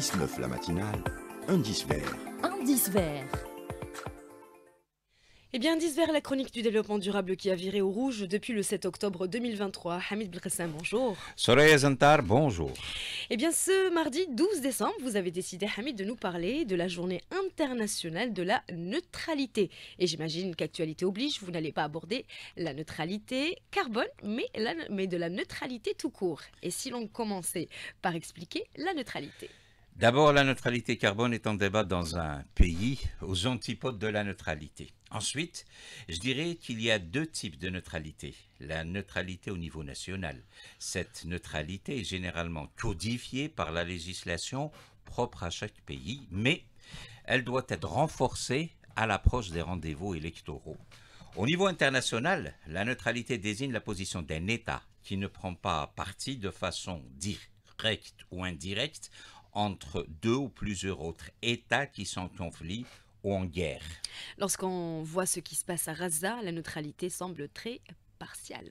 6-9 la matinale, indice vert. Indice vert. Eh bien, 10 vers la chronique du développement durable qui a viré au rouge depuis le 7 octobre 2023. Hamid Belkhassam, bonjour. Soraya Zantar, bonjour. Eh bien, ce mardi 12 décembre, vous avez décidé, Hamid, de nous parler de la journée internationale de la neutralité. Et j'imagine qu'actualité oblige, vous n'allez pas aborder la neutralité carbone, mais, mais de la neutralité tout court. Et si l'on commençait par expliquer la neutralité D'abord, la neutralité carbone est en débat dans un pays aux antipodes de la neutralité. Ensuite, je dirais qu'il y a deux types de neutralité. La neutralité au niveau national. Cette neutralité est généralement codifiée par la législation propre à chaque pays, mais elle doit être renforcée à l'approche des rendez-vous électoraux. Au niveau international, la neutralité désigne la position d'un État qui ne prend pas parti de façon directe ou indirecte entre deux ou plusieurs autres États qui sont en conflit ou en guerre. Lorsqu'on voit ce qui se passe à Gaza, la neutralité semble très partiale.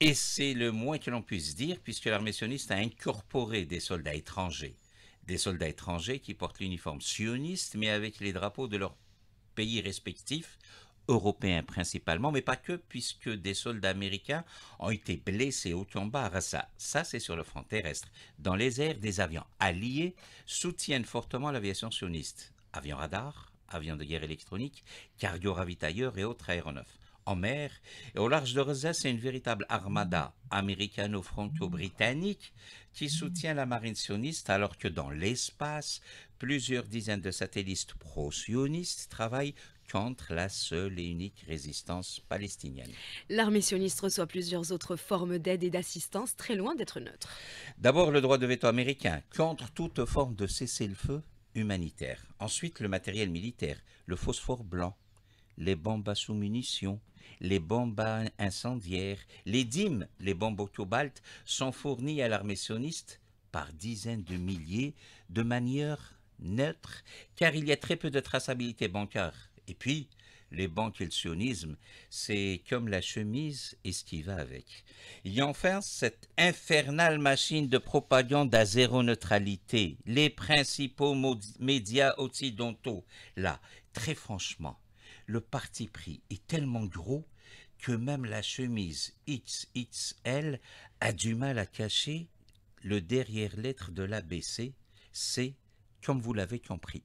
Et c'est le moins que l'on puisse dire, puisque l'armée sioniste a incorporé des soldats étrangers. Des soldats étrangers qui portent l'uniforme sioniste, mais avec les drapeaux de leurs pays respectifs, européens principalement, mais pas que, puisque des soldats américains ont été blessés au combat à Ça, c'est sur le front terrestre. Dans les airs, des avions alliés soutiennent fortement l'aviation sioniste. Avions radar, avions de guerre électronique, cargo ravitailleurs et autres aéronefs en mer, et au large de Rosas, c'est une véritable armada américano-franco-britannique qui soutient la marine sioniste, alors que dans l'espace, plusieurs dizaines de satellites pro-sionistes travaillent contre la seule et unique résistance palestinienne. L'armée sioniste reçoit plusieurs autres formes d'aide et d'assistance très loin d'être neutre. D'abord, le droit de veto américain contre toute forme de cessez-le-feu humanitaire. Ensuite, le matériel militaire, le phosphore blanc, les bombes à sous-munitions, les bombes incendiaires, les dîmes, les bombes autobaltes sont fournies à l'armée sioniste par dizaines de milliers de manière neutre, car il y a très peu de traçabilité bancaire. Et puis, les banques et le sionisme, c'est comme la chemise et ce qui va avec. Il y enfin cette infernale machine de propagande à zéro neutralité, les principaux médias occidentaux. Là, très franchement, le parti pris est tellement gros que même la chemise XXL a du mal à cacher le derrière-lettre de l'ABC, C, comme vous l'avez compris.